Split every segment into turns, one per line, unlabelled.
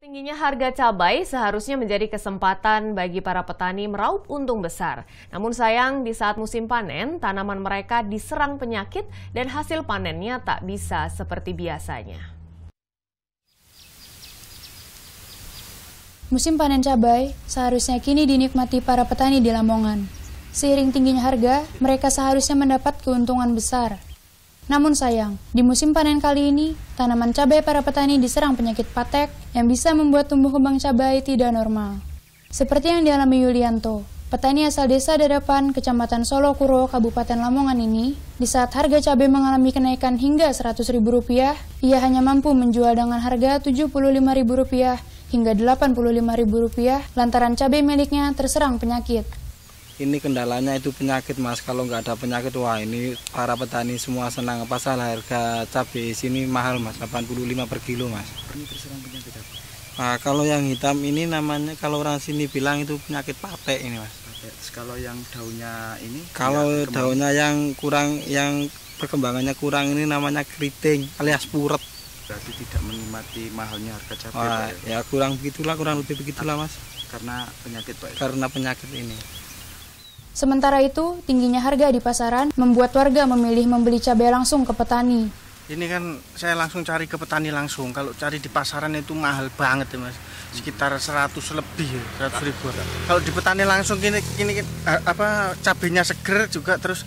Tingginya harga cabai seharusnya menjadi kesempatan bagi para petani meraup untung besar. Namun sayang, di saat musim panen, tanaman mereka diserang penyakit dan hasil panennya tak bisa seperti biasanya. Musim panen cabai seharusnya kini dinikmati para petani di Lamongan. Seiring tingginya harga, mereka seharusnya mendapat keuntungan besar. Namun sayang, di musim panen kali ini, tanaman cabai para petani diserang penyakit patek yang bisa membuat tumbuh kembang cabai tidak normal. Seperti yang dialami Yulianto, petani asal desa Dadapan, Kecamatan Solo Kuro, Kabupaten Lamongan ini, di saat harga cabai mengalami kenaikan hingga Rp100.000, ia hanya mampu menjual dengan harga Rp75.000 hingga Rp85.000 lantaran cabai miliknya terserang penyakit
ini kendalanya itu penyakit mas kalau nggak ada penyakit wah ini para petani semua senang pasal harga cabai sini mahal mas 85 per kilo mas Nah, kalau yang hitam ini namanya kalau orang sini bilang itu penyakit patek ini mas Terus kalau yang daunnya ini kalau daunnya yang kurang yang perkembangannya kurang ini namanya keriting alias puret berarti tidak menikmati mahalnya harga cabai Wah, ya? ya kurang begitulah kurang lebih begitulah mas karena penyakit pak ya? karena penyakit ini
Sementara itu, tingginya harga di pasaran membuat warga memilih membeli cabai langsung ke petani.
Ini kan saya langsung cari ke petani langsung. Kalau cari di pasaran itu mahal banget ya mas, sekitar 100 lebih, 100 ya, ribu. Kalau di petani langsung ini, ini eh, apa cabenya seger juga terus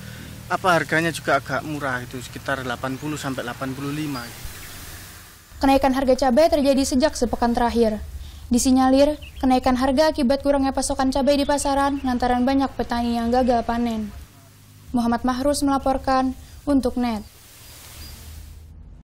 apa harganya juga agak murah itu sekitar 80 sampai 85.
Kenaikan harga cabai terjadi sejak sepekan terakhir. Disinyalir, kenaikan harga akibat kurangnya pasokan cabai di pasaran lantaran banyak petani yang gagal panen. Muhammad Mahrus melaporkan untuk NET.